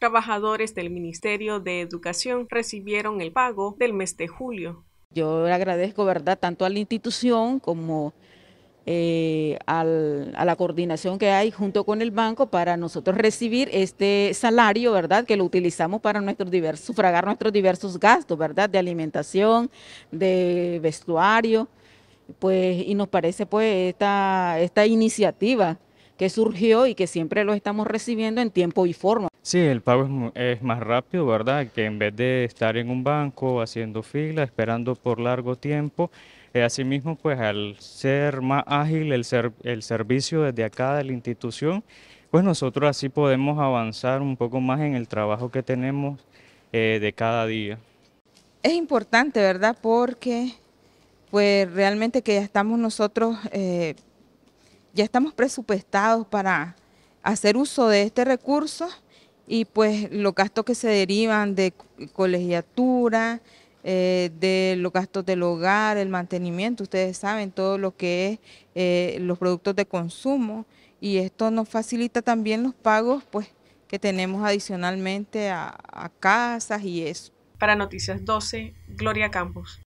Trabajadores del Ministerio de Educación recibieron el pago del mes de julio. Yo agradezco, ¿verdad?, tanto a la institución como eh, a la coordinación que hay junto con el banco para nosotros recibir este salario, ¿verdad? Que lo utilizamos para nuestros diversos, sufragar nuestros diversos gastos, ¿verdad? De alimentación, de vestuario, pues, y nos parece pues esta, esta iniciativa que surgió y que siempre lo estamos recibiendo en tiempo y forma. Sí, el pago es, más rápido, ¿verdad? Que en vez de estar en un banco haciendo fila, esperando por largo tiempo. Eh, asimismo, pues al ser más ágil el, el servicio desde acá de la institución, pues nosotros así podemos avanzar un poco más en el trabajo que tenemos eh, de cada día. Es importante, ¿verdad? Porque pues realmente que ya estamos nosotros, eh, ya estamos presupuestados para hacer uso de este recurso y pues los gastos que se derivan de colegiatura, eh, de los gastos del hogar, el mantenimiento, ustedes saben todo lo que es eh, los productos de consumo y esto nos facilita también los pagos pues que tenemos adicionalmente a casas y eso. Para Noticias 12, Gloria Campos.